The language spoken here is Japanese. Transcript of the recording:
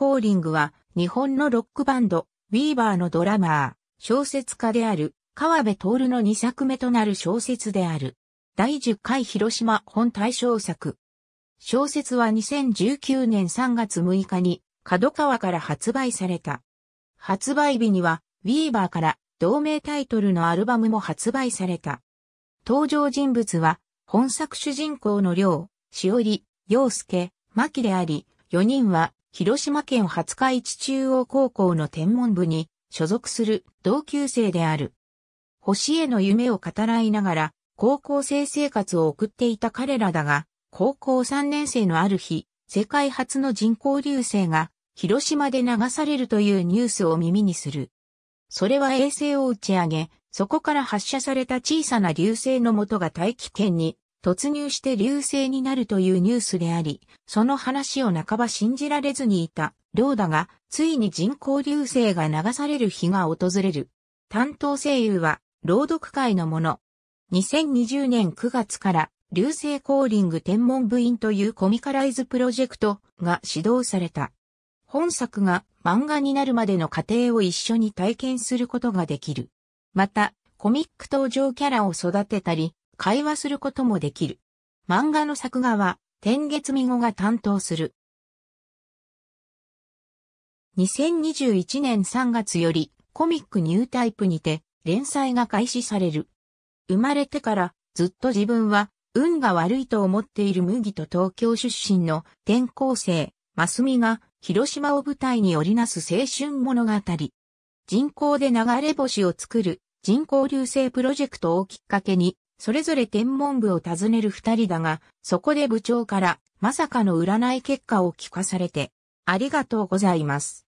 コーリングは日本のロックバンド、ウィーバーのドラマー、小説家である川辺徹の2作目となる小説である。第10回広島本大賞作。小説は2019年3月6日に角川から発売された。発売日にはウィーバーから同名タイトルのアルバムも発売された。登場人物は本作主人公のりょう、しおり、ようすけ、まきであり、4人は広島県廿日市中央高校の天文部に所属する同級生である。星への夢を語らいながら、高校生生活を送っていた彼らだが、高校3年生のある日、世界初の人工流星が広島で流されるというニュースを耳にする。それは衛星を打ち上げ、そこから発射された小さな流星の元が大気圏に突入して流星になるというニュースであり、その話を半ば信じられずにいた、ーだが、ついに人工流星が流される日が訪れる。担当声優は、朗読会のもの。2020年9月から、流星コーリング天文部員というコミカライズプロジェクトが指導された。本作が漫画になるまでの過程を一緒に体験することができる。また、コミック登場キャラを育てたり、会話することもできる。漫画の作画は、天月美語が担当する。2021年3月より、コミックニュータイプにて、連載が開始される。生まれてから、ずっと自分は、運が悪いと思っている麦と東京出身の転校生、マスミが、広島を舞台に織りなす青春物語。人工で流れ星を作る人工流星プロジェクトをきっかけにそれぞれ天文部を訪ねる二人だが、そこで部長から、まさかの占い結果を聞かされて、ありがとうございます。